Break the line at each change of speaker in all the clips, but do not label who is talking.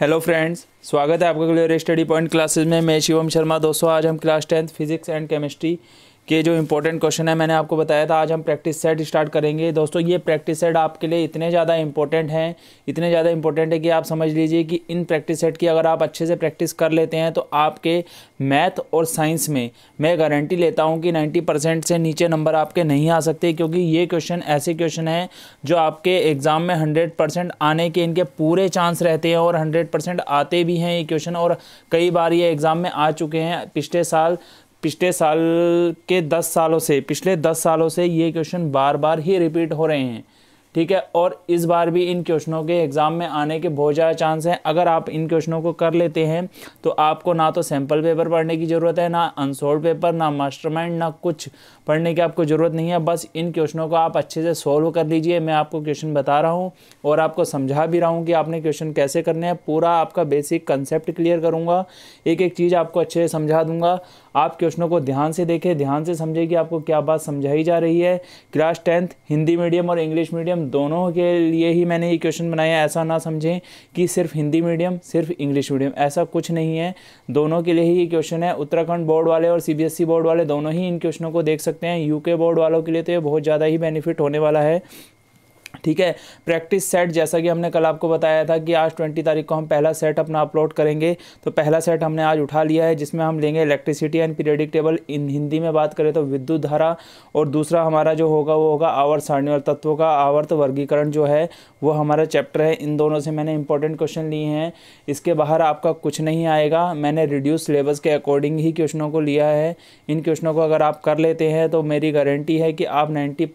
hello friends स्वागत है आपका क्लियर स्टडी पॉइंट क्लासेस में मैं शिवम शर्मा दोस्तों आज हम class tenth physics and chemistry के जो इंपॉर्टेंट क्वेश्चन है मैंने आपको बताया था आज हम प्रैक्टिस सेट स्टार्ट करेंगे दोस्तों ये प्रैक्टिस सेट आपके लिए इतने ज़्यादा इंपॉर्टेंट हैं इतने ज़्यादा इंपॉर्टेंट है कि आप समझ लीजिए कि इन प्रैक्टिस सेट की अगर आप अच्छे से प्रैक्टिस कर लेते हैं तो आपके मैथ और साइंस में मैं गारंटी लेता हूँ कि नाइन्टी परसेंट से नीचे नंबर आपके नहीं आ सकते क्योंकि ये क्वेश्चन ऐसे क्वेश्चन हैं जो आपके एग्ज़ाम में हंड्रेड परसेंट आने के इनके पूरे चांस रहते हैं और हंड्रेड परसेंट आते भी हैं ये क्वेश्चन और कई बार ये एग्ज़ाम में आ चुके हैं पिछले साल पिछले साल के दस सालों से पिछले दस सालों से ये क्वेश्चन बार बार ही रिपीट हो रहे हैं ठीक है और इस बार भी इन क्वेश्चनों के एग्ज़ाम में आने के बहुत ज़्यादा चांस हैं अगर आप इन क्वेश्चनों को कर लेते हैं तो आपको ना तो सैम्पल पेपर पढ़ने की ज़रूरत है ना अनसोल्ड पेपर ना मास्टरमाइंड ना कुछ पढ़ने की आपको ज़रूरत नहीं है बस इन क्वेश्चनों को आप अच्छे से सोल्व कर लीजिए मैं आपको क्वेश्चन बता रहा हूँ और आपको समझा भी रहा हूँ कि आपने क्वेश्चन कैसे करने हैं पूरा आपका बेसिक कंसेप्ट क्लियर करूँगा एक एक चीज़ आपको अच्छे से समझा दूँगा आप क्वेश्चनों को ध्यान से देखें ध्यान से समझे कि आपको क्या बात समझाई जा रही है क्लास टेंथ हिंदी मीडियम और इंग्लिश मीडियम मीडियम दोनों के लिए ही मैंने ये क्वेश्चन बनाया ऐसा ना समझें कि सिर्फ हिंदी मीडियम सिर्फ इंग्लिश मीडियम ऐसा कुछ नहीं है दोनों के लिए ही ये क्वेश्चन है उत्तराखंड बोर्ड वाले और सीबीएसई e बोर्ड वाले दोनों ही इन क्वेश्चनों को देख सकते हैं यूके बोर्ड वालों के लिए तो ये बहुत ज़्यादा ही बेनिफिट होने वाला है ठीक है प्रैक्टिस सेट जैसा कि हमने कल आपको बताया था कि आज ट्वेंटी तारीख को हम पहला सेट अपना अपलोड करेंगे तो पहला सेट हमने आज उठा लिया है जिसमें हम लेंगे electricity and periodic table in Hindi में बात करें तो विद्युत धारा और दूसरा हमारा जो होगा वो होगा आवर्त सारणी और तत्वों का आवर्त वर्गीकरण जो है वो हमारा चैप्टर है इन दोनों से मैंने इंपॉर्टेंट क्वेश्चन लिए हैं इसके बाहर आपका कुछ नहीं आएगा मैंने रिड्यूस सिलेबस के अकॉर्डिंग ही क्वेश्चनों को लिया है इन क्वेश्चनों को अगर आप कर लेते हैं तो मेरी गारंटी है कि आप ninety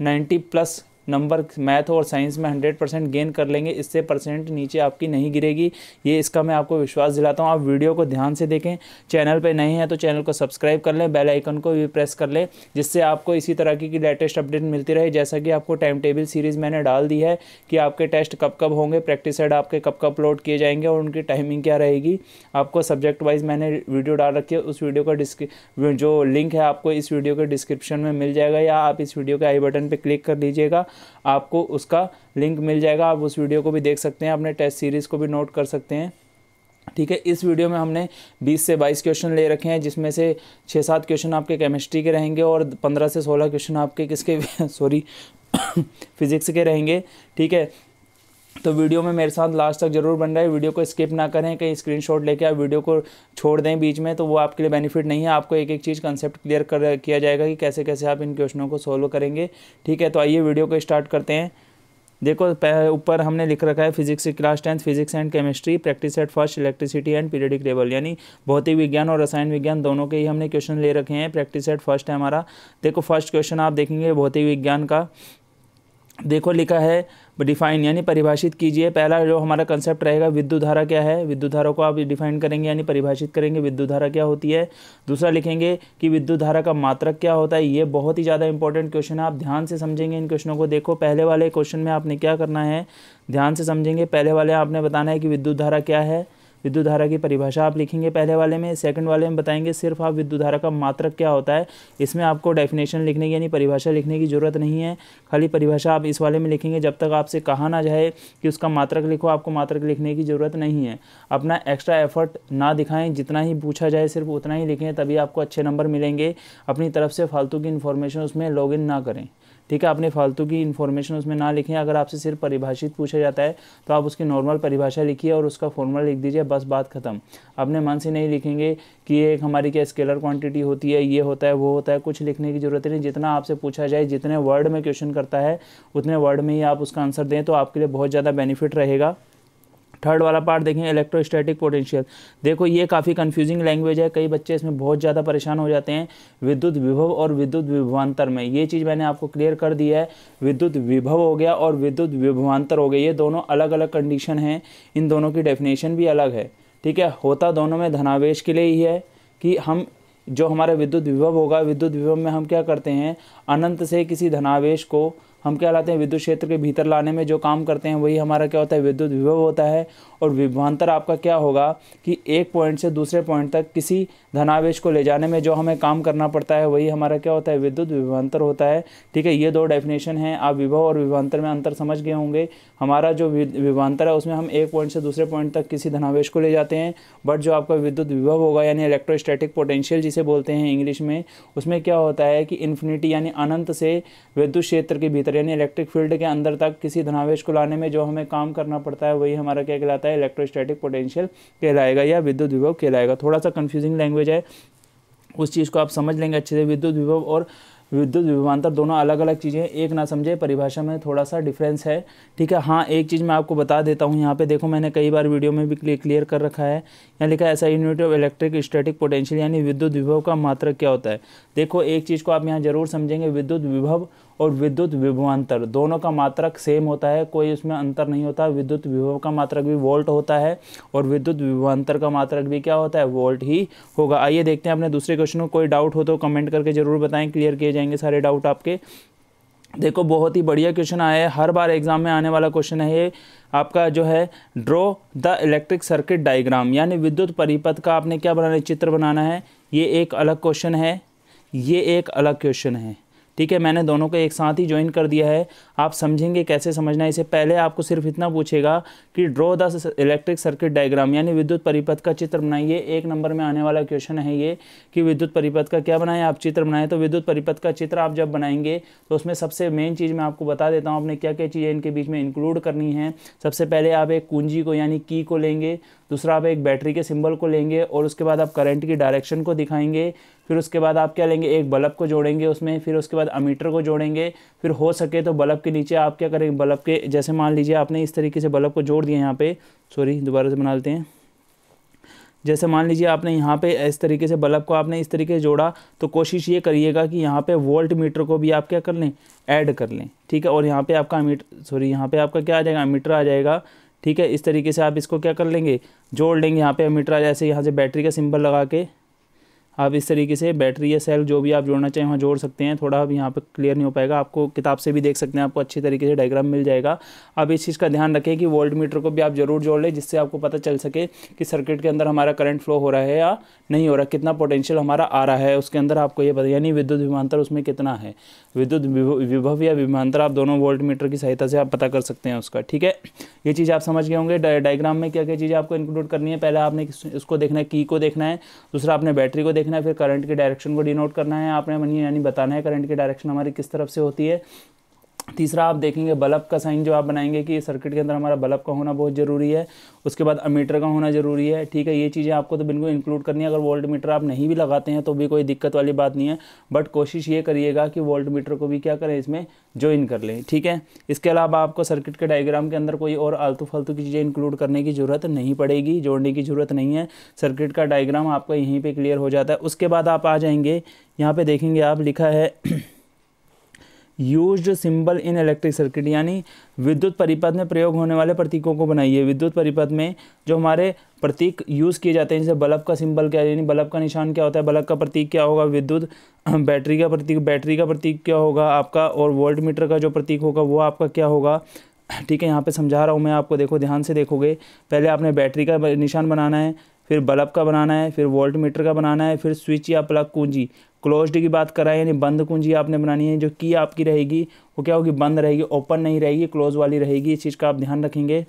ninety plus number math और साइंस में हंड्रेड परसेंट गेन कर लेंगे इससे परसेंट नीचे आपकी नहीं गिरेगी ये इसका मैं आपको विश्वास दिलाता हूँ आप वीडियो को ध्यान से देखें चैनल पर नहीं है तो चैनल को सब्सक्राइब कर लें बेल आइकन को भी प्रेस कर लें जिससे आपको इसी तरह की लेटेस्ट अपडेट मिलती रहे जैसा कि आपको टाइम टेबल सीरीज़ मैंने डाल दी है कि आपके टेस्ट कब कब होंगे प्रैक्टिस सेट आपके कब कब अपलोड किए जाएंगे और उनकी टाइमिंग क्या रहेगी आपको सब्जेक्ट वाइज मैंने वीडियो डाल रखी है उस वीडियो का जो लिंक है आपको इस वीडियो के डिस्क्रिप्शन में मिल जाएगा या आप इस वीडियो के आई बटन पर क्लिक कर लीजिएगा आपको उसका लिंक मिल जाएगा आप उस वीडियो को भी देख सकते हैं अपने टेस्ट सीरीज़ को भी नोट कर सकते हैं ठीक है इस वीडियो में हमने 20 से 22 क्वेश्चन ले रखे हैं जिसमें से छः सात क्वेश्चन आपके केमिस्ट्री के रहेंगे और 15 से 16 क्वेश्चन आपके किसके सॉरी फिजिक्स के रहेंगे ठीक है तो वीडियो में मेरे साथ लास्ट तक जरूर बन रहा है वीडियो को स्किप ना करें कहीं स्क्रीनशॉट लेके आप वीडियो को छोड़ दें बीच में तो वो आपके लिए बेनिफिट नहीं है आपको एक एक चीज़ कंसेप्ट क्लियर कर किया जाएगा कि कैसे कैसे आप इन क्वेश्चनों को सोल्व करेंगे ठीक है तो आइए वीडियो को स्टार्ट करते हैं देखो ऊपर हमने लिख रखा है physics class tenth physics and chemistry practice at first electricity and periodic table यानी भौतिक विज्ञान और रसायन विज्ञान दोनों के ही हमने क्वेश्चन ले रखे हैं प्रैक्टिस एट फर्स्ट है हमारा देखो फर्स्ट क्वेश्चन आप देखेंगे भौतिक विज्ञान का देखो लिखा है डिफाइन यानी परिभाषित कीजिए पहला जो हमारा कंसेप्ट रहेगा विद्युत धारा क्या है विद्युत धारा को आप डिफाइन करेंगे यानी परिभाषित करेंगे विद्युत धारा क्या होती है दूसरा लिखेंगे कि विद्युत धारा का मात्रक क्या होता है ये बहुत ही ज़्यादा इंपॉर्टेंट क्वेश्चन है आप ध्यान से समझेंगे इन क्वेश्चनों को देखो पहले वाले क्वेश्चन में आपने क्या करना है ध्यान से समझेंगे पहले वाले आपने बताना है कि विद्युत धारा क्या है विद्युत धारा की परिभाषा आप लिखेंगे पहले वाले में सेकंड वाले में बताएंगे सिर्फ आप विद्युत धारा का मात्रक क्या होता है इसमें आपको डेफिनेशन लिखने की यानी परिभाषा लिखने की ज़रूरत नहीं है खाली परिभाषा आप इस वाले में लिखेंगे जब तक आपसे कहा ना जाए कि उसका मात्रक लिखो आपको मात्रक लिखने की ज़रूरत नहीं है अपना एक्स्ट्रा एफर्ट ना दिखाएं जितना ही पूछा जाए सिर्फ उतना ही लिखें तभी आपको अच्छे नंबर मिलेंगे अपनी तरफ से फालतू की इन्फॉर्मेशन उसमें लॉग इन ना करें ठीक है आपने फालतू की इन्फॉर्मेशन उसमें ना लिखें अगर आपसे सिर्फ परिभाषित पूछा जाता है तो आप उसकी नॉर्मल परिभाषा लिखिए और उसका फॉर्मूला लिख दीजिए बस बात खत्म अपने मन से नहीं लिखेंगे कि एक हमारी क्या स्केलर क्वांटिटी होती है ये होता है वो होता है कुछ लिखने की ज़रूरत नहीं जितना आपसे पूछा जाए जितने वर्ड में क्वेश्चन करता है उतने वर्ड में ही आप उसका आंसर दें तो आपके लिए बहुत ज़्यादा बेनिफिट रहेगा थर्ड वाला पार्ट देखें इलेक्ट्रोस्टैटिक पोटेंशियल देखो ये काफ़ी कंफ्यूजिंग लैंग्वेज है कई बच्चे इसमें बहुत ज़्यादा परेशान हो जाते हैं विद्युत विभव और विद्युत विभवान्तर में ये चीज़ मैंने आपको क्लियर कर दिया है विद्युत विभव हो गया और विद्युत विभवान्तर हो गया ये दोनों अलग अलग कंडीशन हैं इन दोनों की डेफिनेशन भी अलग है ठीक है होता दोनों में धनावेश के लिए ही है कि हम जो हमारा विद्युत विभव होगा विद्युत विभव में हम क्या करते हैं अनंत से किसी धनावेश को हम क्या लाते हैं विद्युत क्षेत्र के भीतर लाने में जो काम करते हैं वही हमारा क्या होता है विद्युत विभव होता है और विभवान्तर आपका क्या होगा कि एक पॉइंट से दूसरे पॉइंट तक किसी धनावेश को ले जाने में जो हमें काम करना पड़ता है वही हमारा क्या होता है विद्युत विभवान्तर होता है ठीक है ये दो डेफिनेशन हैं आप विभव और विभवान्तर में अंतर समझ गए होंगे हमारा जो विभवान्तर है उसमें हम एक पॉइंट से दूसरे पॉइंट तक किसी धनावेश को ले जाते हैं बट जो आपका विद्युत विभव होगा यानी इलेक्ट्रोस्टैटिक पोटेंशियल जिसे बोलते हैं इंग्लिश में उसमें क्या होता है कि इन्फिनिटी यानी अनंत से विद्युत क्षेत्र के भीतर यानी इलेक्ट्रिक फील्ड के अंदर तक किसी धनावेश को लाने में जो हमें काम करना पड़ता है वही हमारा क्या कहलाता है इलेक्ट्रोस्टैटिक पोटेंशियल कहलाएगा या विद्युत विभव कहलाएगा थोड़ा सा कन्फ्यूजिंग लैंग्वेज जाए उस चीज़ को आप समझ लेंगे अच्छे से विद्युत विभव और विद्युत विभवान्तर दोनों अलग अलग चीज़ें एक ना समझे परिभाषा में थोड़ा सा डिफरेंस है ठीक है हाँ एक चीज़ मैं आपको बता देता हूँ यहाँ पे देखो मैंने कई बार वीडियो में भी क्लियर कर रखा है यहाँ लिखा है ऐसा unit of electric static potential यानी विद्युत विभव का मात्रक क्या होता है देखो एक चीज़ को आप यहाँ ज़रूर समझेंगे विद्युत विभव और विद्युत विभवांतर दोनों का मात्रक सेम होता है कोई उसमें अंतर नहीं होता विद्युत विभव का मात्रक भी वोल्ट होता है और विद्युत विभवांतर का मात्रक भी क्या होता है वोल्ट ही होगा आइए देखते हैं अपने दूसरे क्वेश्चन को कोई डाउट हो तो कमेंट करके ज़रूर बताएं क्लियर किए जाएंगे सारे डाउट आपके देखो बहुत ही बढ़िया क्वेश्चन आया है हर बार एग्जाम में आने वाला क्वेश्चन है ये आपका जो है draw the electric circuit diagram यानी विद्युत परिपथ का आपने क्या बनाना चित्र बनाना है ये एक अलग क्वेश्चन है ये एक अलग क्वेश्चन है ठीक है मैंने दोनों को एक साथ ही ज्वाइन कर दिया है आप समझेंगे कैसे समझना है इसे पहले आपको सिर्फ इतना पूछेगा कि draw the electric circuit diagram यानी विद्युत परिपथ का चित्र बनाइए एक नंबर में आने वाला क्वेश्चन है ये कि विद्युत परिपथ का क्या बनाएं आप चित्र बनाएं तो विद्युत परिपथ का चित्र आप जब बनाएंगे तो उसमें सबसे मेन चीज़ मैं आपको बता देता हूँ आपने क्या क्या चीज़ें इनके बीच में इंक्लूड करनी है सबसे पहले आप एक कुंजी को यानी की को लेंगे दूसरा आप एक बैटरी के सिंबल को लेंगे और उसके बाद आप करंट की डायरेक्शन को दिखाएंगे फिर उसके बाद आप क्या लेंगे एक बल्ब को जोड़ेंगे उसमें फिर उसके बाद अमीटर को जोड़ेंगे फिर हो सके तो बल्ब के नीचे आप क्या करेंगे बल्ब के जैसे मान लीजिए आपने इस तरीके से बल्ब को जोड़ दिया यहाँ पर सॉरी दोबारा से बना लेते हैं जैसे मान लीजिए आपने यहाँ पे इस तरीके से बल्ब को आपने इस तरीके से जोड़ा तो कोशिश ये करिएगा कि यहाँ पे वोल्ट मीटर को भी आप क्या कर लें ऐड कर लें ठीक है और यहाँ पे आपका मीटर सॉरी यहाँ पे आपका क्या आ जाएगा मीटर आ जाएगा ठीक है इस तरीके से आप इसको क्या कर लेंगे जोड़ लेंगे यहाँ पे मीटर जैसे यहाँ से बैटरी का सिंबल लगा के आप इस तरीके से बैटरी या सेल जो भी आप जोड़ना चाहें वहाँ जोड़ सकते हैं थोड़ा अभी यहाँ पर क्लियर नहीं हो पाएगा आपको किताब से भी देख सकते हैं आपको अच्छी तरीके से डायग्राम मिल जाएगा अब इस चीज़ का ध्यान रखें कि वोल्ट मीटर को भी आप ज़रूर जोड़ लें जिससे आपको पता चल सके कि सर्किट के अंदर हमारा करंट फ्लो हो रहा है या नहीं हो रहा कितना पोटेंशियल हमारा आ रहा है उसके अंदर आपको ये पता यानी विद्युत विमानतर उसमें कितना है विद्युत विभव या विमानतर आप दोनों वोल्ट मीटर की सहायता से आप पता कर सकते हैं उसका ठीक है ये चीज़ आप समझ गए होंगे डायग्राम में क्या क्या चीज़ें आपको इंक्लूड करनी है पहले आपने इसको देखना है की को देखना है दूसरा आपने बैटरी को देखना है फिर करंट की डायरेक्शन को डिनोट करना है आपने यानी बताना है करंट की डायरेक्शन हमारी किस तरफ से होती है तीसरा आप देखेंगे बल्ब का साइन जो आप बनाएंगे कि सर्किट के अंदर हमारा बल्ब का होना बहुत ज़रूरी है उसके बाद अमीटर का होना ज़रूरी है ठीक है ये चीज़ें आपको तो बिल्कुल इंक्लूड करनी है अगर वोल्ट मीटर आप नहीं भी लगाते हैं तो भी कोई दिक्कत वाली बात नहीं है बट कोशिश ये करिएगा कि वोल्ट मीटर को भी क्या करें इसमें ज्वाइन कर लें ठीक है इसके अलावा आपको सर्किट के डायग्राम के अंदर कोई और आलतू फालतू की चीज़ें इंक्लूड करने की ज़रूरत नहीं पड़ेगी जोड़ने की ज़रूरत नहीं है सर्किट का डायग्राम आपका यहीं पर क्लियर हो जाता है उसके बाद आप आ जाएंगे यहाँ पर देखेंगे आप लिखा है used symbol in electric circuit यानी विद्युत परिपथ में प्रयोग होने वाले प्रतीकों को बनाइए विद्युत परिपथ में जो हमारे प्रतीक यूज़ किए जाते हैं जैसे बल्ब का सिंबल क्या है यानी बल्ब का निशान क्या होता है बल्ब का प्रतीक क्या होगा विद्युत बैटरी का प्रतीक बैटरी का प्रतीक क्या होगा आपका और वोल्ट मीटर का जो प्रतीक होगा वो आपका क्या होगा ठीक है यहाँ पे समझा रहा हूँ मैं आपको देखो ध्यान से देखोगे पहले आपने बैटरी का निशान बनाना है फिर बल्ब का बनाना है फिर वोल्ट मीटर का बनाना है फिर स्विच या प्लग कुंजी क्लोज्ड की बात कर रहा है यानी बंद कुंजी आपने बनानी है जो की आपकी रहेगी वो क्या होगी बंद रहेगी ओपन नहीं रहेगी क्लोज वाली रहेगी इस चीज़ का आप ध्यान रखेंगे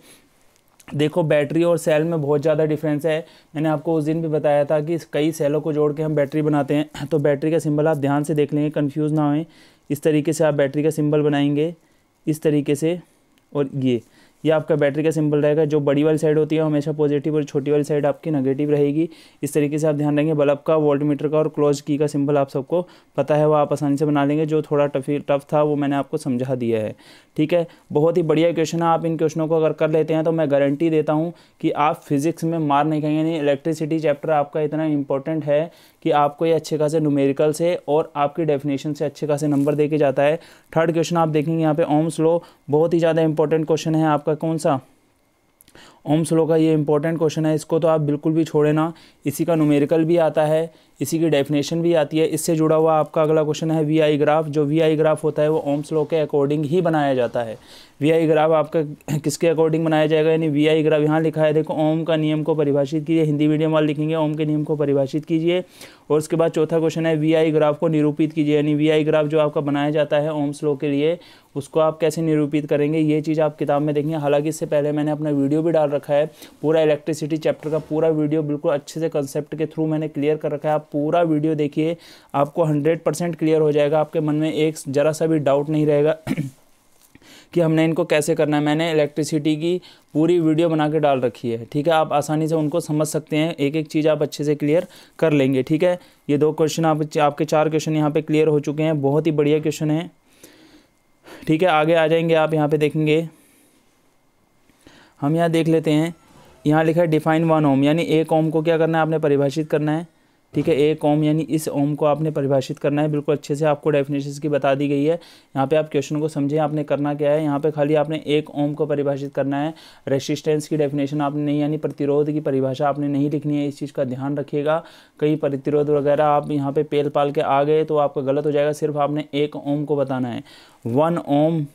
देखो बैटरी और सेल में बहुत ज़्यादा डिफरेंस है मैंने आपको उस दिन भी बताया था कि कई सेलों को जोड़ के हम बैटरी बनाते हैं तो बैटरी का सिंबल आप ध्यान से देख लेंगे कन्फ्यूज़ ना होएं इस तरीके से आप बैटरी का सिंबल बनाएंगे इस तरीके से और ये ये आपका बैटरी का सिंबल रहेगा जो बड़ी वाली साइड होती है हमेशा पॉजिटिव और छोटी वाली साइड आपकी नेगेटिव रहेगी इस तरीके से आप ध्यान रखेंगे बल्ब का वोल्ट मीटर का और क्लोज की का सिंबल आप सबको पता है वो आप आसानी से बना लेंगे जो थोड़ा टफी टफ था वो मैंने आपको समझा दिया है ठीक है बहुत ही बढ़िया क्वेश्चन है आप इन क्वेश्चनों को अगर कर लेते हैं तो मैं गारंटी देता हूँ कि आप फिजिक्स में मार नहीं खाएंगे यानी इलेक्ट्रिसिटी चैप्टर आपका इतना इंपॉर्टेंट है कि आपको ये अच्छे खासे न्यूमेरिकल से और आपकी डेफिनेशन से अच्छे खासे नंबर दे के जाता है थर्ड क्वेश्चन आप देखेंगे यहाँ पे ओम स्लो बहुत ही ज़्यादा इंपॉर्टेंट क्वेश्चन है आपका कौन सा ओम्स स्लो का ये इंपॉर्टेंट क्वेश्चन है इसको तो आप बिल्कुल भी छोड़े ना इसी का नुमेरिकल भी आता है इसी की डेफिनेशन भी आती है इससे जुड़ा हुआ आपका अगला क्वेश्चन है वी आई ग्राफ जो वी आई ग्राफ होता है वो ओम्स स्लो के अकॉर्डिंग ही बनाया जाता है वी आई ग्राफ आपका किसके अकॉर्डिंग बनाया जाएगा यानी वी आई ग्राफ यहाँ लिखा है देखो ओम का नियम को परिभाषित कीजिए हिंदी मीडियम वाले लिखेंगे ओम के नियम को परिभाषित कीजिए और उसके बाद चौथा क्वेश्चन है वी आई ग्राफ को निरूपित कीजिए यानी वी आई ग्राफ जो आपका बनाया जाता है ओम्स स्लो के लिए उसको आप कैसे निरूपित करेंगे ये चीज़ आप किताब में देखेंगे हालांकि इससे पहले मैंने अपना वीडियो भी डाल रखा है पूरा इलेक्ट्रिसिटी चैप्टर का पूरा वीडियो बिल्कुल अच्छे से कंसेप्ट के थ्रू मैंने क्लियर कर रखा है आप पूरा वीडियो देखिए आपको हंड्रेड परसेंट क्लियर हो जाएगा आपके मन में एक ज़रा सा भी डाउट नहीं रहेगा कि हमने इनको कैसे करना है मैंने इलेक्ट्रिसिटी की पूरी वीडियो बना के डाल रखी है ठीक है आप आसानी से उनको समझ सकते हैं एक एक चीज़ आप अच्छे से क्लियर कर लेंगे ठीक है ये दो क्वेश्चन आप आपके चार क्वेश्चन यहाँ पे क्लियर हो चुके हैं बहुत ही बढ़िया क्वेश्चन है ठीक है आगे आ जाएंगे आप यहाँ पे देखेंगे हम यहाँ देख लेते हैं यहाँ लिखा है डिफाइन वन ओम यानी एक ओम को क्या करना है आपने परिभाषित करना है ठीक है एक ओम यानी इस ओम को आपने परिभाषित करना है बिल्कुल अच्छे से आपको डेफिनेशन की बता दी गई है यहाँ पे आप क्वेश्चन को समझें आपने करना क्या है यहाँ पे खाली आपने एक ओम को परिभाषित करना है रेसिस्टेंस की डेफिनेशन आपने नहीं यानी प्रतिरोध की परिभाषा आपने नहीं लिखनी है इस चीज़ का ध्यान रखिएगा कई प्रतिरोध वगैरह आप यहाँ पे पेल पाल के आ गए तो आपका गलत हो जाएगा सिर्फ आपने एक ओम को बताना है वन ओम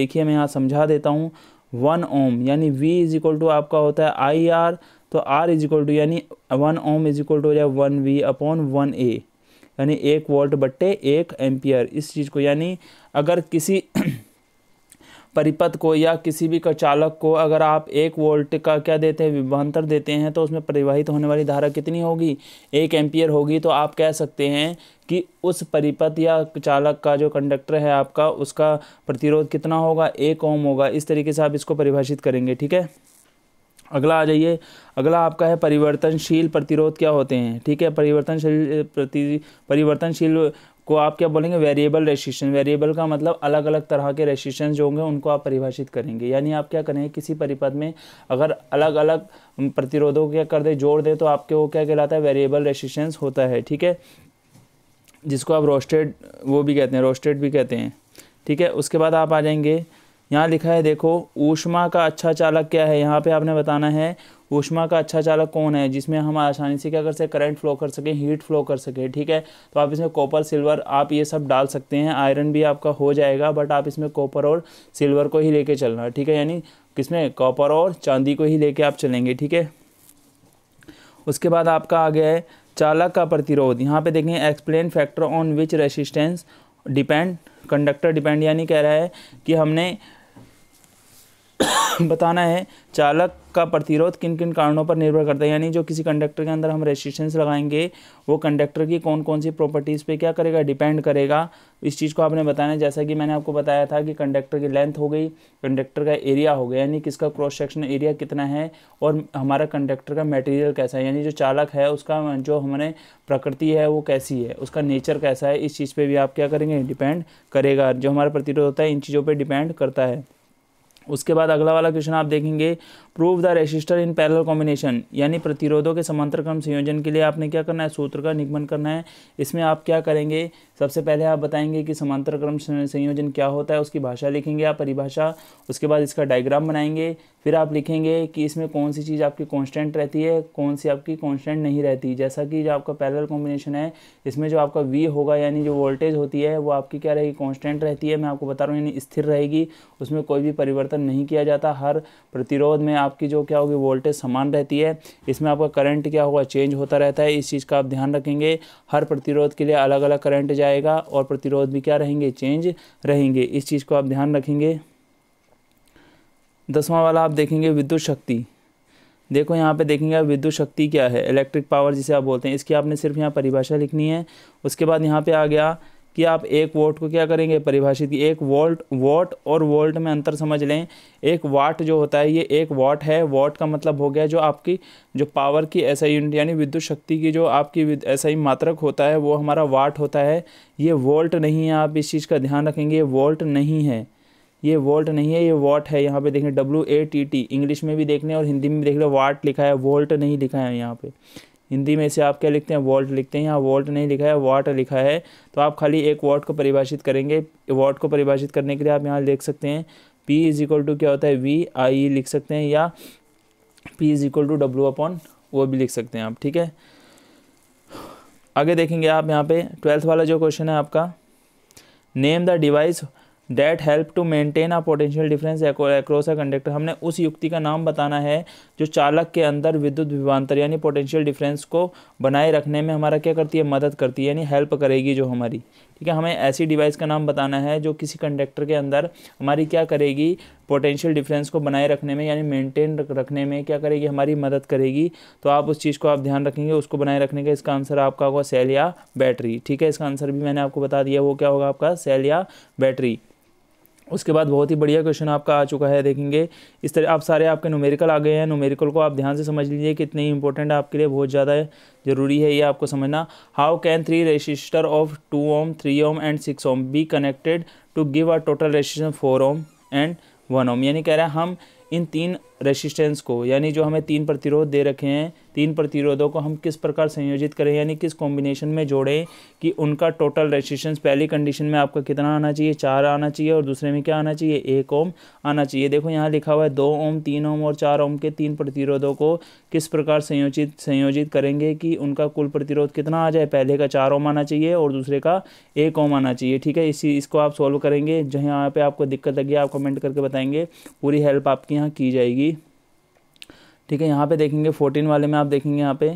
देखिए मैं यहाँ समझा देता हूँ वन ओम यानी वी इज इक्वल टू आपका होता है आई आर तो आर इज इक्वल टू यानी one ohm is equal to हो जाए one V upon one A यानी एक वोल्ट बट्टे एक एम्पियर इस चीज़ को यानी अगर किसी परिपथ को या किसी भी चालक को अगर आप एक वोल्ट का क्या देते हैं विभांतर देते हैं तो उसमें परिवाहित होने वाली धारा कितनी होगी एक एम्पियर होगी तो आप कह सकते हैं कि उस परिपथ या चालक का जो कंडक्टर है आपका उसका प्रतिरोध कितना होगा एक ओम होगा इस तरीके से आप इसको परिभाषित करेंगे ठीक है अगला आ जाइए अगला आपका है परिवर्तनशील प्रतिरोध क्या होते हैं ठीक है परिवर्तनशील प्रति परिवर्तनशील को आप क्या बोलेंगे वेरिएबल रेस्ट्रिक्शन वेरिएबल का मतलब अलग अलग तरह के रेस्ट्रिक्शन जो होंगे उनको आप परिभाषित करेंगे यानी आप क्या करेंगे किसी परिपथ में अगर अलग अलग प्रतिरोधों को क्या कर दे जोड़ दे तो आपके वो क्या कहलाता है वेरिएबल रेस्ट्रिक्शन होता है ठीक है जिसको आप रोस्टेड वो भी कहते हैं रोस्टेड भी कहते हैं ठीक है उसके बाद आप आ जाएंगे यहाँ लिखा है देखो ऊषमा का अच्छा चालक क्या है यहाँ पे आपने बताना है ऊषमा का अच्छा चालक कौन है जिसमें हम आसानी से क्या कर सकें करंट फ्लो कर सकें हीट फ्लो कर सकें ठीक है तो आप इसमें कॉपर सिल्वर आप ये सब डाल सकते हैं आयरन भी आपका हो जाएगा बट आप इसमें कॉपर और सिल्वर को ही लेके चलना ठीक है यानी किसमें कॉपर और चांदी को ही लेके आप चलेंगे ठीक है उसके बाद आपका आ गया है चालक का प्रतिरोध यहाँ पे देखें explain factor on which resistance depend conductor depend यानी कह रहा है कि हमने बताना है चालक का प्रतिरोध किन किन कारणों पर निर्भर करता है यानी जो किसी कंडक्टर के अंदर हम रेजिस्टेंस लगाएंगे वो कंडक्टर की कौन कौन सी प्रॉपर्टीज़ पे क्या करेगा डिपेंड करेगा इस चीज़ को आपने बताना है जैसा कि मैंने आपको बताया था कि कंडक्टर की लेंथ हो गई कंडक्टर का एरिया हो गया यानी किसका क्रॉस सेक्शन एरिया कितना है और हमारा कंडक्टर का मटेरियल कैसा है यानी जो चालक है उसका जो हमारे प्रकृति है वो कैसी है उसका नेचर कैसा है इस चीज़ पर भी आप क्या करेंगे डिपेंड करेगा जो हमारा प्रतिरोध होता है इन चीज़ों पर डिपेंड करता है उसके बाद अगला वाला क्वेश्चन आप देखेंगे prove the resistor in parallel combination यानी प्रतिरोधों के समांतर क्रम संयोजन के लिए आपने क्या करना है सूत्र का निगमन करना है इसमें आप क्या करेंगे सबसे पहले आप बताएंगे कि समांतर क्रम संयोजन क्या होता है उसकी भाषा लिखेंगे आप परिभाषा उसके बाद इसका डायग्राम बनाएंगे फिर आप लिखेंगे कि इसमें कौन सी चीज़ आपकी कॉन्स्टेंट रहती है कौन सी आपकी कॉन्स्टेंट नहीं रहती जैसा कि जो आपका पैरेलल कॉम्बिनेशन है इसमें जो आपका वी होगा यानी जो वोल्टेज होती है वो आपकी क्या रहेगी कॉन्स्टेंट रहती है मैं आपको बता रहा हूँ यानी स्थिर रहेगी उसमें कोई भी परिवर्तन नहीं किया जाता हर प्रतिरोध में आपकी जो क्या होगी वोल्टेज समान रहती है इसमें आपका करंट क्या होगा चेंज होता रहता है इस चीज़ का आप ध्यान रखेंगे हर प्रतिरोध के लिए अलग अलग करंट जाए जाएगा और प्रतिरोध भी क्या रहेंगे चेंज रहेंगे इस चीज़ को आप ध्यान रखेंगे दसवां वाला आप देखेंगे विद्युत शक्ति देखो यहाँ पे देखेंगे आप विद्युत शक्ति क्या है इलेक्ट्रिक पावर जिसे आप बोलते हैं इसकी आपने सिर्फ यहाँ परिभाषा लिखनी है उसके बाद यहाँ पे आ गया कि आप एक वोट को क्या करेंगे परिभाषित की एक वोल्ट वॉट और वोल्ट में अंतर समझ लें एक वाट जो होता है ये एक वाट है वाट का मतलब हो गया जो आपकी जो पावर की ऐसा यूनिट यानी विद्युत शक्ति की जो आपकी ऐसा ही मात्रक होता है वो हमारा वाट होता है ये वोल्ट नहीं है आप इस चीज़ का ध्यान रखेंगे ये वोल्ट नहीं है ये वोल्ट नहीं है ये वॉट है यहाँ पे देखें W A T T English में भी देख और हिंदी में भी देख लो वाट लिखा है वोल्ट नहीं लिखा है यहाँ पे हिंदी में इसे आप क्या लिखते हैं वॉल्ट लिखते हैं यहाँ वॉल्ट नहीं लिखा है वाट लिखा है तो आप खाली एक वॉट को परिभाषित करेंगे वॉट को परिभाषित करने के लिए आप यहाँ लिख सकते हैं पी इज इक्वल टू क्या होता है वी आई e लिख सकते हैं या P is equal to W upon वो भी लिख सकते हैं आप ठीक है आगे देखेंगे आप यहाँ पे ट्वेल्थ वाला जो क्वेश्चन है आपका name the device that help to maintain a potential difference across a conductor हमने उस युक्ति का नाम बताना है जो चालक के अंदर विद्युत विभांतर यानी पोटेंशियल डिफरेंस को बनाए रखने में हमारा क्या करती है मदद करती है यानी हेल्प करेगी जो हमारी ठीक है हमें ऐसी डिवाइस का नाम बताना है जो किसी कंडक्टर के अंदर हमारी क्या करेगी पोटेंशियल डिफरेंस को बनाए रखने में यानी मेंटेन रखने में क्या करेगी हमारी मदद करेगी तो आप उस चीज़ को आप ध्यान रखेंगे उसको बनाए रखने का इसका आंसर आपका होगा सेल या बैटरी ठीक है इसका आंसर भी मैंने आपको बता दिया वो क्या होगा आपका सेल या बैटरी उसके बाद बहुत ही बढ़िया क्वेश्चन आपका आ चुका है देखेंगे इस तरह आप सारे आपके नोमेरिकल आ गए हैं नोमेरिकल को आप ध्यान से समझ लीजिए कितने इंपॉर्टेंट आपके लिए बहुत ज़्यादा ज़रूरी है ये आपको समझना how can three register of two ohm three ohm and six ohm be connected to give a total registration four ohm and one ohm यानी कह रहा है हम इन तीन रेसिस्टेंस को यानी जो हमें तीन प्रतिरोध दे रखे हैं तीन प्रतिरोधों को हम किस प्रकार संयोजित करें यानी किस कॉम्बिनेशन में जोड़ें कि उनका टोटल रेसिस्टेंस पहली कंडीशन में आपका कितना आना चाहिए चार आना चाहिए और दूसरे में क्या आना चाहिए एक ओम आना चाहिए देखो यहाँ लिखा हुआ है दो ओम तीन ओम और चार ओम के तीन प्रतिरोधों को किस प्रकार संयोजित संयोजित करेंगे कि उनका कुल प्रतिरोध कितना आ जाए पहले का चार ओम आना चाहिए और दूसरे का एक ओम आना चाहिए ठीक है इसी इसको आप सॉल्व करेंगे जहाँ यहाँ पर आपको दिक्कत लगी आप कमेंट करके बताएंगे पूरी हेल्प आपकी यहाँ की जाएगी ठीक है यहाँ पे देखेंगे फोर्टीन वाले में आप देखेंगे यहाँ पे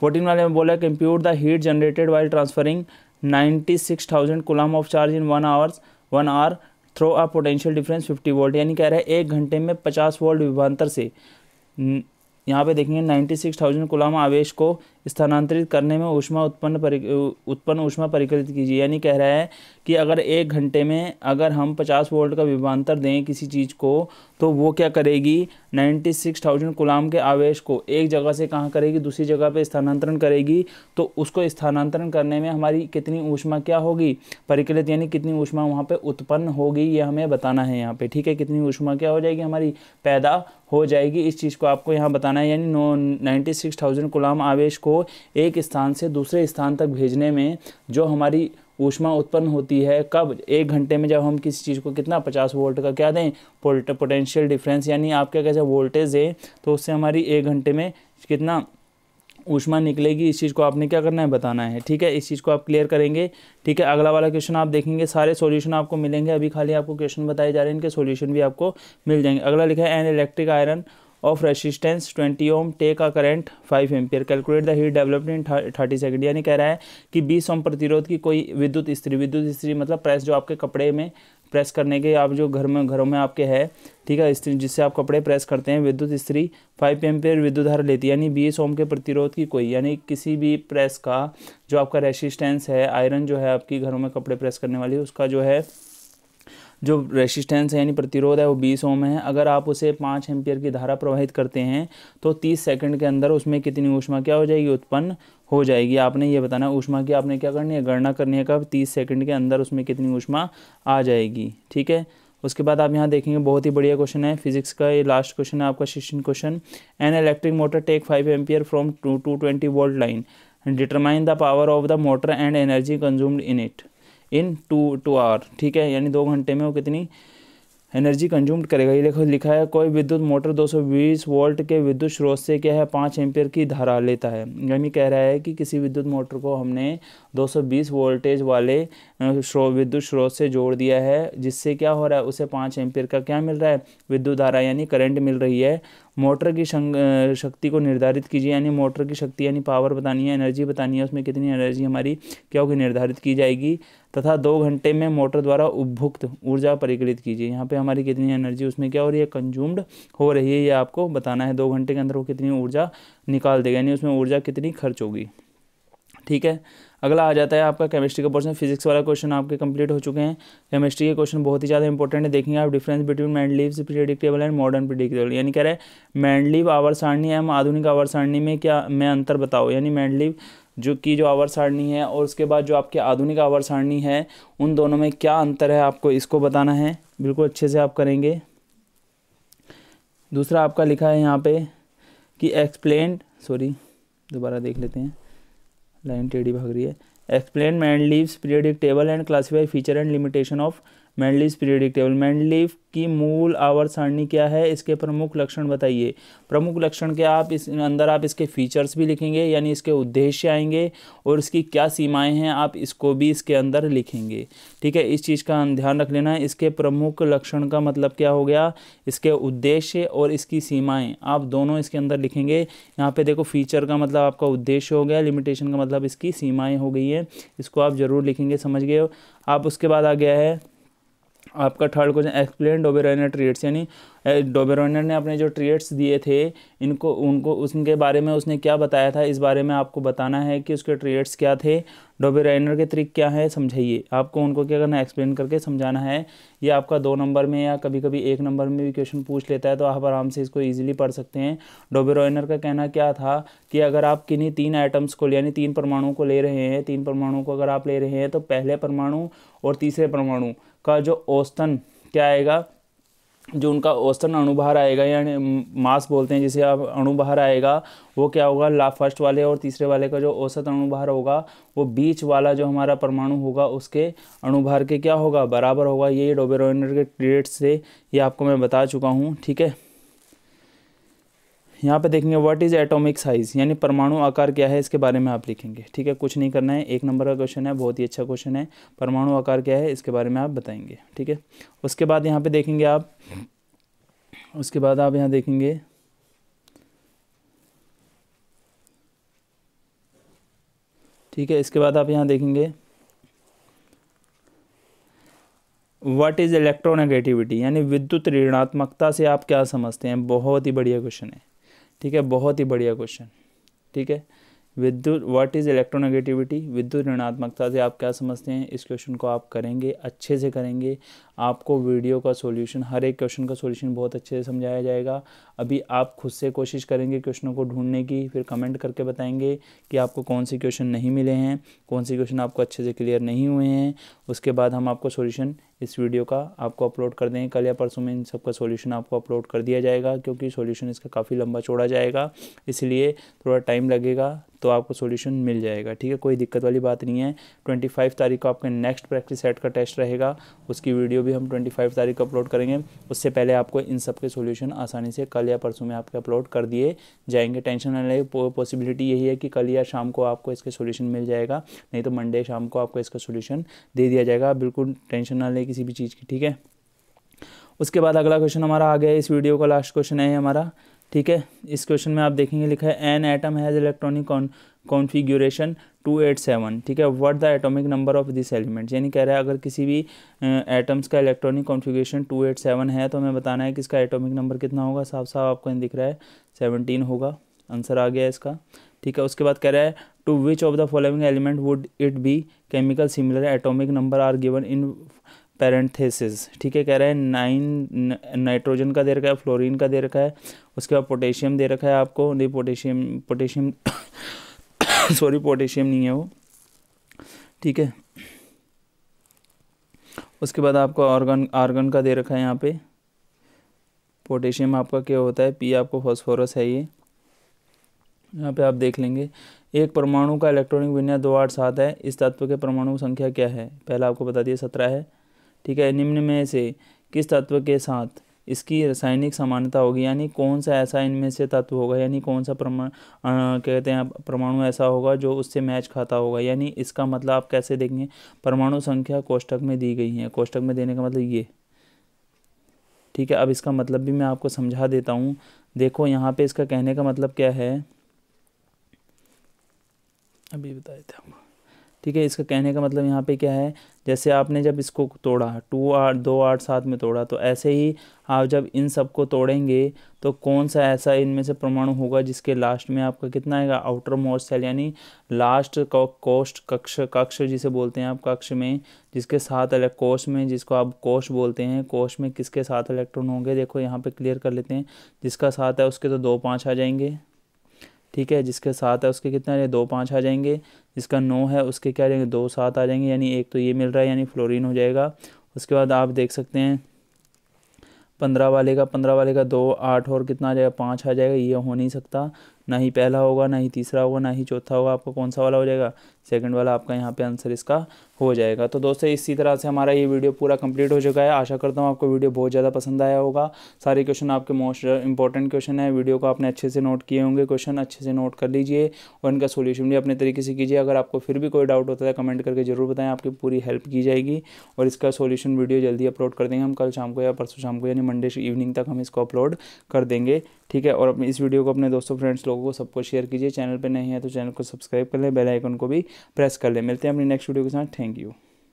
फोर्टीन वाले में बोला compute the heat generated while transferring ninety six thousand coulomb of charge in one hours one hour through a potential difference fifty volt यानी कह रहा है एक घंटे में पचास वोल्ट विभांतर से यहाँ पे देखेंगे नाइन्टी सिक्स थाउजेंड कुलाम आवेश को स्थानांतरित करने में ऊष्मा उत्पन्न उत्पन्न ऊष्मा परिकलित कीजिए यानी कह रहा है कि अगर एक घंटे में अगर हम 50 वोल्ट का विभांतर दें किसी चीज़ को तो वो क्या करेगी 96,000 गुलाम के आवेश को एक जगह से कहाँ करेगी दूसरी जगह पे स्थानांतरण करेगी तो उसको स्थानांतरण करने में हमारी कितनी ऊष्मा क्या होगी परिकलित यानी कितनी ऊष्मा वहाँ पर उत्पन्न होगी ये हमें बताना है यहाँ पे ठीक है कितनी ऊष्मा क्या हो जाएगी हमारी पैदा हो जाएगी इस चीज़ को आपको यहाँ बताना है यानी no ninety six thousand coulomb आवेश को एक स्थान से दूसरे स्थान तक भेजने में जो हमारी ऊष्मा उत्पन्न होती है कब एक घंटे में जब हम किसी चीज़ को कितना पचास वोल्ट का क्या दें पोटेंशियल डिफरेंस यानी आप क्या कहते वोल्टेज दें तो उससे हमारी एक घंटे में कितना ऊष्मा निकलेगी इस चीज़ को आपने क्या करना है बताना है ठीक है इस चीज़ को आप क्लियर करेंगे ठीक है अगला वाला क्वेश्चन आप देखेंगे सारे सॉल्यूशन आपको मिलेंगे अभी खाली आपको क्वेश्चन बताए जा रहे हैं इनके सॉल्यूशन भी आपको मिल जाएंगे अगला लिखा है an electric iron of resistance 20 ohm take a current 5 ampere calculate the heat developed in thirty second यानी कह रहा है कि 20 ओम प्रतिरोध की कोई विद्युत स्त्री विद्युत स्त्री मतलब प्रेस जो आपके कपड़े में प्रेस करने के आप जो घर में घरों में आपके है ठीक है स्त्री जिससे आप कपड़े प्रेस करते हैं विद्युत स्त्री फाइव एम्पियर विद्युत धारा लेती है यानी बीस ओम के प्रतिरोध की कोई यानी किसी भी प्रेस का जो आपका रेसिस्टेंस है आयरन जो है आपकी घरों में कपड़े प्रेस करने वाली उसका जो है जो रेसिस्टेंस है यानी प्रतिरोध है वो 20 ओम है अगर आप उसे 5 एम्पियर की धारा प्रवाहित करते हैं तो 30 सेकंड के अंदर उसमें कितनी ऊष्मा क्या हो जाएगी उत्पन्न हो जाएगी आपने ये बताना ऊष्मा की आपने क्या करनी है गणना करनी है कब तीस सेकेंड के अंदर उसमें कितनी ऊष्मा आ जाएगी ठीक है उसके बाद आप यहाँ देखेंगे बहुत ही बढ़िया क्वेश्चन है फिजिक्स का ये लास्ट क्वेश्चन है आपका sixteen question an electric motor take five ampere from two two twenty volt line determine the power of the motor and energy consumed in it in two two hour ठीक है यानी दो घंटे में वो कितनी एनर्जी कंज्यूम्ड करेगा ये देखो लिखा है कोई विद्युत मोटर 220 वोल्ट के विद्युत स्रोत से क्या है पाँच एम्पियर की धारा लेता है यानी कह रहा है कि किसी विद्युत मोटर को हमने 220 वोल्टेज वाले श्रो, विद्युत स्रोत से जोड़ दिया है जिससे क्या हो रहा है उसे पाँच एम्पियर का क्या मिल रहा है विद्युत धारा यानी करंट मिल रही है मोटर की शक्ति को निर्धारित कीजिए यानी मोटर की शक्ति यानी पावर बतानी है एनर्जी बतानी है उसमें कितनी एनर्जी हमारी क्या होगी निर्धारित की जाएगी तथा दो घंटे में मोटर द्वारा उपभुक्त ऊर्जा परिकलित कीजिए यहाँ पे हमारी कितनी एनर्जी उसमें क्या हो रही है कंज्यूम्ड हो रही है ये आपको बताना है दो घंटे के अंदर वो कितनी ऊर्जा निकाल देगा यानी उसमें ऊर्जा कितनी खर्च होगी ठीक है अगला आ जाता है आपका केमिस्ट्री का पोर्शन फिजिक्स वाला क्वेश्चन आपके कंप्लीट हो चुके हैं केमिस्ट्री के क्वेश्चन बहुत ही ज़्यादा इंपॉर्टेंट है देखेंगे आप difference between Mendeleev predictable and modern predictable यानी कह रहे हैं मैंडलीव आवर सारणी एम आधुनिक आवर सारणी में क्या मैं अंतर बताओ यानी मैंडलीव जो कि जो आवर सारणी है और उसके बाद जो आपके आधुनिक आवर सारणी है उन दोनों में क्या अंतर है आपको इसको बताना है बिल्कुल अच्छे से आप करेंगे दूसरा आपका लिखा है यहाँ पे कि एक्सप्लेन सॉरी दोबारा देख लेते हैं लाइन टेढ़ी भाग रही है explain Mendeleev's periodic table and classify feature and limitation of Mendeleev periodic table Mendeleev की मूल आवर्त सारणी क्या है इसके प्रमुख लक्षण बताइए प्रमुख लक्षण के आप इस अंदर आप इसके फीचर्स भी लिखेंगे यानी इसके उद्देश्य आएंगे और इसकी क्या सीमाएं हैं आप इसको भी इसके अंदर लिखेंगे ठीक है इस चीज़ का ध्यान रख लेना है इसके प्रमुख लक्षण का मतलब क्या हो गया इसके उद्देश्य और इसकी सीमाएँ आप दोनों इसके अंदर लिखेंगे यहाँ पर देखो फीचर का मतलब आपका उद्देश्य हो गया लिमिटेशन का मतलब इसकी सीमाएँ हो गई हैं इसको आप ज़रूर लिखेंगे समझ गए आप उसके बाद आ गया है आपका third question explain Dobereiner triads यानी डोबेरोइनर ने अपने जो ट्रीट्स दिए थे इनको उनको उसके बारे में उसने क्या बताया था इस बारे में आपको बताना है कि उसके ट्रीट्स क्या थे डोबेरोनर के ट्रिक क्या है समझाइए आपको उनको क्या करना है एक्सप्लेन करके समझाना है ये आपका दो नंबर में या कभी कभी एक नंबर में भी क्वेश्चन पूछ लेता है तो आप आराम से इसको ईजिली पढ़ सकते हैं डोबेरोनर का कहना क्या था कि अगर आप किन्हीं तीन आइटम्स को यानी तीन परमाणुओं को ले रहे हैं तीन परमाणुओं को अगर आप ले रहे हैं तो पहले परमाणु और तीसरे परमाणु का जो औस्तन क्या आएगा जो उनका औसतन अणुभार आएगा यानी मास बोलते हैं जिसे आप अणुभार आएगा वो क्या होगा ला फर्स्ट वाले और तीसरे वाले का जो औसत अणुभार होगा वो बीच वाला जो हमारा परमाणु होगा उसके अणुभार के क्या होगा बराबर होगा ये डोबेरोनर के ट्रेड से ये आपको मैं बता चुका हूँ ठीक है यहाँ पे देखेंगे व्हाट इज़ एटॉमिक साइज़ यानी परमाणु आकार क्या है इसके बारे में आप लिखेंगे ठीक है कुछ नहीं करना है एक नंबर का क्वेश्चन है बहुत ही अच्छा क्वेश्चन है परमाणु आकार क्या है इसके बारे में आप बताएंगे ठीक है उसके बाद यहाँ पे देखेंगे आप उसके बाद आप यहाँ देखेंगे ठीक है इसके बाद आप यहाँ देखेंगे व्हाट इज़ इलेक्ट्रोनेगेटिविटी यानी विद्युत ऋणात्मकता से आप क्या समझते हैं बहुत ही बढ़िया क्वेश्चन है ठीक है बहुत ही बढ़िया क्वेश्चन ठीक है विद्युत व्हाट इज़ इलेक्ट्रोनेगेटिविटी विद्युत ऋणात्मकता से आप क्या समझते हैं इस क्वेश्चन को आप करेंगे अच्छे से करेंगे आपको वीडियो का सॉल्यूशन हर एक क्वेश्चन का सॉल्यूशन बहुत अच्छे से समझाया जाएगा अभी आप खुद से कोशिश करेंगे क्वेश्चनों को ढूंढने की फिर कमेंट करके बताएंगे कि आपको कौन से क्वेश्चन नहीं मिले हैं कौन से क्वेश्चन आपको अच्छे से क्लियर नहीं हुए हैं उसके बाद हम आपको सोल्यूशन इस वीडियो का आपको अपलोड कर देंगे कल या परसों में इन सबका सोल्यूशन आपको अपलोड कर दिया जाएगा क्योंकि सोल्यूशन इसका काफ़ी लंबा छोड़ा जाएगा इसलिए थोड़ा टाइम लगेगा तो आपको सोल्यूशन मिल जाएगा ठीक है कोई दिक्कत वाली बात नहीं है ट्वेंटी फाइव तारीख को आपका नेक्स्ट प्रैक्टिस सेट का टेस्ट रहेगा उसकी वीडियो भी हम ट्वेंटी फाइव तारीख को अपलोड करेंगे उससे पहले आपको इन सब के सोल्यूशन आसानी से कल या परसों में आपके अपलोड कर दिए जाएंगे टेंशन ना लगे पॉसिबिलिटी यही है कि कल या शाम को आपको इसके सोल्यूशन मिल जाएगा नहीं तो मंडे शाम को आपको इसका सोल्यूशन दे दिया जाएगा बिल्कुल टेंशन ना लें किसी भी चीज़ की ठीक है उसके बाद अगला क्वेश्चन हमारा आ गया इस वीडियो का लास्ट क्वेश्चन है हमारा ठीक है इस क्वेश्चन में आप देखेंगे लिखा है an atom has electronic configuration 287 ठीक है what the atomic number of this element यानी कह रहा है अगर किसी भी एटम्स का इलेक्ट्रॉनिक कॉन्फिगरेशन 287 है तो हमें बताना है कि इसका एटॉमिक नंबर कितना होगा साफ साफ आपको दिख रहा है सेवनटीन होगा आंसर आ गया इसका ठीक है उसके बाद कह रहा है two which of the following element would it be chemical similar atomic number are given in parenthesis ठीक है कह रहा है नाइन नाइट्रोजन का दे रखा है फ्लोरीन का दे रखा है उसके बाद पोटेशियम दे रखा है आपको नहीं पोटेशियम पोटेशियम सॉरी पोटेशियम नहीं है वो ठीक है उसके बाद आपको आर्गन आर्गन का दे रखा है यहाँ पे पोटेशियम आपका क्या होता है पी आपको फॉस्फोरस है ये यहाँ पे आप देख लेंगे एक परमाणु का इलेक्ट्रॉनिक विन्यास दो आठ सात है इस तत्व के परमाणु संख्या क्या है पहला आपको बता दिया सत्रह है ठीक है निम्न में से किस तत्व के साथ इसकी रासायनिक समानता होगी यानी कौन सा ऐसा इनमें से तत्व होगा यानी कौन सा प्रमाण कहते हैं परमाणु ऐसा होगा जो उससे मैच खाता होगा यानी इसका मतलब आप कैसे देखेंगे परमाणु संख्या कोष्टक में दी गई है कोष्टक में देने का मतलब ये ठीक है अब इसका मतलब भी मैं आपको समझा देता हूँ देखो यहाँ पे इसका कहने का मतलब क्या है अभी बता देते आपको ठीक है इसका कहने का मतलब यहाँ पे क्या है जैसे आपने जब इसको तोड़ा टू आठ दो आठ सात में तोड़ा तो ऐसे ही आप जब इन सब को तोड़ेंगे तो कौन सा ऐसा इनमें से परमाणु होगा जिसके लास्ट में आपका कितना आएगा आउटर मोस्ट सेल यानी लास्ट कोस्ट कक्ष कक्ष जिसे बोलते हैं आप कक्ष में जिसके साथ कोश में जिसको आप कोश बोलते हैं कोश में किसके साथ इलेक्ट्रॉन होंगे देखो यहाँ पे क्लियर कर लेते हैं जिसका साथ है उसके तो दो पाँच आ जाएंगे ठीक है जिसके साथ है उसके कितना दो पाँच आ जाएंगे जिसका नौ है उसके क्या आ जाएंगे दो सात आ जाएंगे यानी एक तो ये मिल रहा है यानी फ्लोरीन हो जाएगा उसके बाद आप देख सकते हैं पंद्रह वाले का पंद्रह वाले का दो आठ और कितना आ जाएगा पाँच आ जाएगा ये हो नहीं सकता ना ही पहला होगा ना ही तीसरा होगा ना ही चौथा होगा आपका कौन सा वाला हो जाएगा सेकंड वाला आपका यहाँ पे आंसर इसका हो जाएगा तो दोस्तों इसी तरह से हमारा ये वीडियो पूरा कंप्लीट हो चुका है आशा करता हूँ आपको वीडियो बहुत ज़्यादा पसंद आया होगा सारे क्वेश्चन आपके मोस्ट इंपॉर्टेंट क्वेश्चन है वीडियो को आपने अच्छे से नोट किए होंगे क्वेश्चन अच्छे से नोट कर लीजिए और इनका सोल्यूशन भी अपने तरीके से कीजिए अगर आपको फिर भी कोई डाउट होता है कमेंट करके जरूर बताएं आपकी पूरी हेल्प की जाएगी और इसका सोल्यूशन वीडियो जल्दी अपलोड कर देंगे हम कल शाम को या परसों शाम को यानी मंडे इवनिंग तक हम इसको अपलोड कर देंगे ठीक है और इस वीडियो को अपने दोस्तों फ्रेंड्स लोगों को सबको शेयर कीजिए चैनल पर नहीं है तो चैनल को सब्सक्राइब कर लें बेलाइकन को भी प्रेस कर ले मिलते हैं अपनी नेक्स्ट वीडियो के साथ थैंक यू